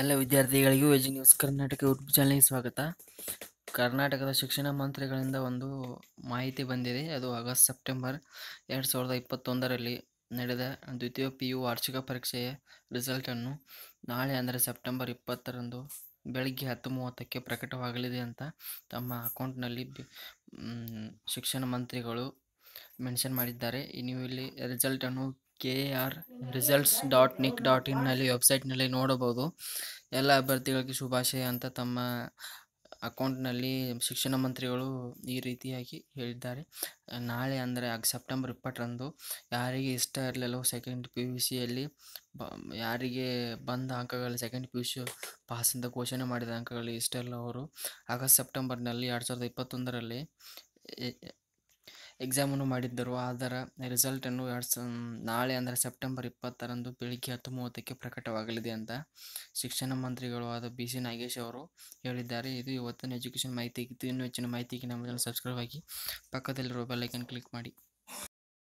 ಎಲ್ಲ ವಿದ್ಯಾರ್ಥಿಗಳಿಗೂ veg news Karnataka YouTube ಚಾನಲ್ಗೆ ಸ್ವಾಗತ ಕರ್ನಾಟಕದ ಶಿಕ್ಷಣ ಮಂತ್ರಿಗಳಿಂದ ಒಂದು ಮಾಹಿತಿ ಬಂದಿದೆ ಅದು ಆಗಸ್ಟ್ ಸೆಪ್ಟೆಂಬರ್ ಎರಡು ಸಾವಿರದ ಇಪ್ಪತ್ತೊಂದರಲ್ಲಿ ನಡೆದ ದ್ವಿತೀಯ ಪಿ ಯು ವಾರ್ಷಿಕ ಪರೀಕ್ಷೆಯ ರಿಸಲ್ಟನ್ನು ನಾಳೆ ಅಂದರೆ ಸೆಪ್ಟೆಂಬರ್ ಇಪ್ಪತ್ತರಂದು ಬೆಳಗ್ಗೆ ಹತ್ತು ಮೂವತ್ತಕ್ಕೆ ಪ್ರಕಟವಾಗಲಿದೆ ಅಂತ ತಮ್ಮ ಅಕೌಂಟ್ನಲ್ಲಿ ಶಿಕ್ಷಣ ಮಂತ್ರಿಗಳು ಮೆನ್ಷನ್ ಮಾಡಿದ್ದಾರೆ ನೀವು ಇಲ್ಲಿ ರಿಸಲ್ಟನ್ನು K R results dot nic dot ಇನ್ನಲ್ಲಿ ವೆಬ್ಸೈಟ್ನಲ್ಲಿ ನೋಡಬಹುದು ಎಲ್ಲ ಅಭ್ಯರ್ಥಿಗಳಿಗೆ ಶುಭಾಶಯ ಅಂತ ತಮ್ಮ ಅಕೌಂಟ್ನಲ್ಲಿ ಶಿಕ್ಷಣ ಮಂತ್ರಿಗಳು ಈ ರೀತಿಯಾಗಿ ಹೇಳಿದ್ದಾರೆ ನಾಳೆ ಅಂದರೆ ಸೆಪ್ಟೆಂಬರ್ ಇಪ್ಪತ್ತರಂದು ಯಾರಿಗೆ ಇಷ್ಟ ಇರಲಿಲ್ಲವೋ ಸೆಕೆಂಡ್ ಪಿ ಯು ಸಿಯಲ್ಲಿ ಬ ಯಾರಿಗೆ ಬಂದ ಅಂಕಗಳು second P U C pass ಅಂತ ಘೋಷಣೆ ಮಾಡಿದ ಅಂಕಗಳು ಇಷ್ಟ ಇರಲ್ಲ ಅವರು ಆಗಸ್ಟ್ ಸೆಪ್ಟೆಂಬರ್ನಲ್ಲಿ ಎರಡು ಸಾವಿರದ ಇಪ್ಪತ್ತೊಂದರಲ್ಲಿ ಎಕ್ಸಾಮನ್ನು ಮಾಡಿದ್ದರು ಅದರ ರಿಸಲ್ಟನ್ನು ಎರಡು ಸ ನಾಳೆ ಅಂದರೆ ಸೆಪ್ಟೆಂಬರ್ ಇಪ್ಪತ್ತರಂದು ಬೆಳಿಗ್ಗೆ ಹತ್ತು ಮೂವತ್ತಕ್ಕೆ ಪ್ರಕಟವಾಗಲಿದೆ ಅಂತ ಶಿಕ್ಷಣ ಮಂತ್ರಿಗಳು ಆದ ಬಿ ಸಿ ನಾಗೇಶ್ ಅವರು ಹೇಳಿದ್ದಾರೆ ಇದು ಇವತ್ತಿನ ಎಜುಕೇಷನ್ ಮಾಹಿತಿ ಇತ್ತು ಇನ್ನೂ ಹೆಚ್ಚಿನ ಮಾಹಿತಿಗೆ ನಮ್ಮ ಚಾನಲ್ ಸಬ್ಸ್ಕ್ರೈಬ್ ಆಗಿ ಪಕ್ಕದಲ್ಲಿರುವ ಬೆಲ್ಲೈಕನ್ ಕ್ಲಿಕ್ ಮಾಡಿ